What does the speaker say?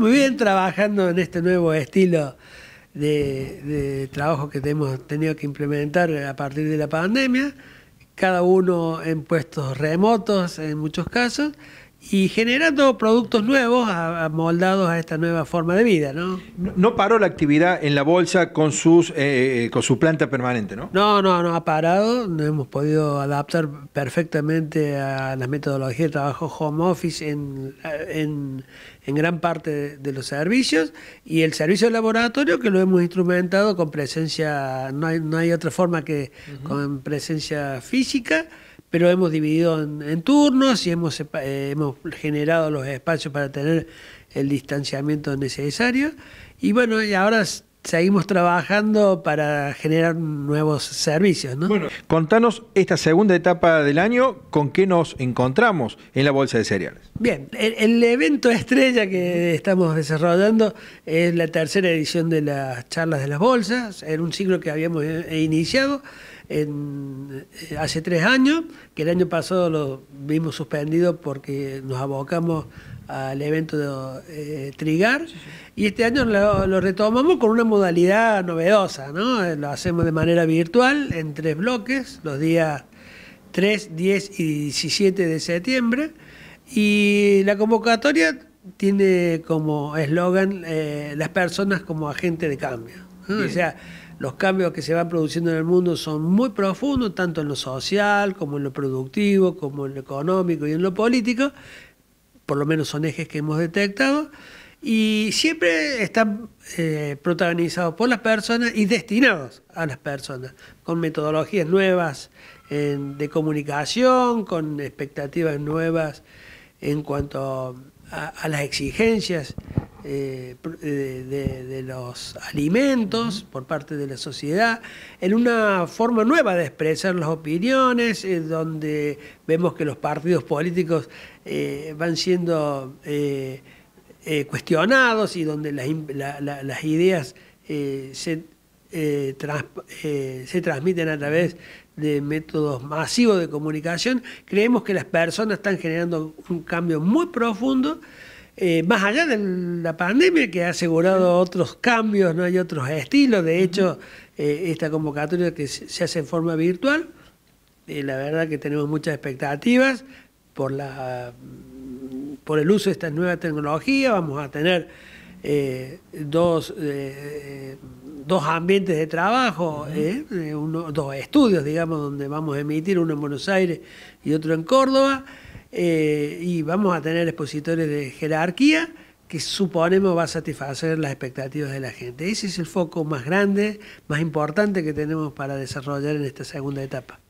muy bien trabajando en este nuevo estilo de, trabajo que hemos tenido que implementar a partir de la pandemia, cada uno en puestos remotos en muchos casos, y generando productos nuevos amoldados a esta nueva forma de vida, ¿no? No, paró la actividad en la bolsa con sus eh, eh, con su planta permanente, ¿no? No, no, no ha parado. hemos podido adaptar perfectamente a las metodologías de trabajo home office en, en, gran parte de, los servicios y el servicio de laboratorio que lo hemos instrumentado con presencia, no hay, no hay otra forma que con presencia física pero hemos dividido en, turnos y hemos, eh, hemos generado los espacios para tener el distanciamiento necesario. Y bueno, ahora seguimos trabajando para generar nuevos servicios. Bueno, contanos esta segunda etapa del año, con qué nos encontramos en la bolsa de cereales. Bien, el, el evento estrella que estamos desarrollando es la tercera edición de las charlas de las bolsas, en un ciclo que habíamos eh, iniciado. Eh, hace tres años, que el año pasado lo vimos suspendido porque nos abocamos al evento de eh, Trigar, y este año lo, retomamos con una modalidad novedosa, ¿no? Eh, lo hacemos de manera virtual en tres bloques, los días 3, 10 y 17 de septiembre, y la convocatoria tiene como eslogan las personas como agente de cambio, o sea, los cambios que se van produciendo en el mundo son muy profundos, tanto en lo social como en lo productivo, como en lo económico y en lo político, por lo menos son ejes que hemos detectado, y siempre están eh, protagonizados por las personas y destinados a las personas, con metodologías nuevas de comunicación, con expectativas nuevas en cuanto a las exigencias eh, eh, de, los alimentos por parte de la sociedad, en una forma nueva de expresar las opiniones, eh, donde vemos que los partidos políticos van siendo cuestionados y donde las, ideas se transmiten a través de métodos masivos de comunicación, creemos que las personas están generando un cambio muy profundo eh, más allá de la pandemia que ha asegurado otros cambios, no hay otros estilos, de hecho eh, esta convocatoria que se hace en forma virtual, eh, la verdad que tenemos muchas expectativas por, la, mm, por el uso de esta nueva tecnología, vamos a tener dos, dos ambientes de trabajo, dos estudios, digamos, donde vamos a emitir uno en Buenos Aires y otro en Córdoba. Eh, y vamos a tener expositores de jerarquía que suponemos va a satisfacer las expectativas de la gente. Ese es el foco más grande, más importante que tenemos para desarrollar en esta segunda etapa.